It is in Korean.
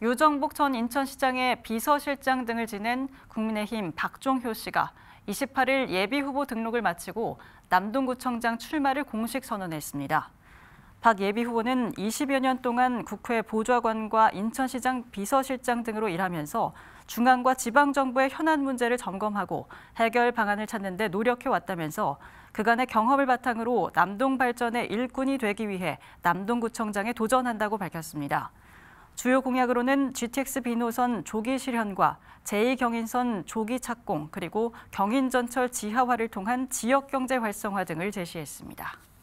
요정복 전 인천시장의 비서실장 등을 지낸 국민의힘 박종효 씨가 28일 예비후보 등록을 마치고 남동구청장 출마를 공식 선언했습니다. 박 예비후보는 20여 년 동안 국회 보좌관과 인천시장 비서실장 등으로 일하면서 중앙과 지방정부의 현안 문제를 점검하고 해결 방안을 찾는 데 노력해왔다면서 그간의 경험을 바탕으로 남동 발전의 일꾼이 되기 위해 남동구청장에 도전한다고 밝혔습니다. 주요 공약으로는 GTX 비노선 조기 실현과 제2경인선 조기 착공 그리고 경인전철 지하화를 통한 지역경제 활성화 등을 제시했습니다.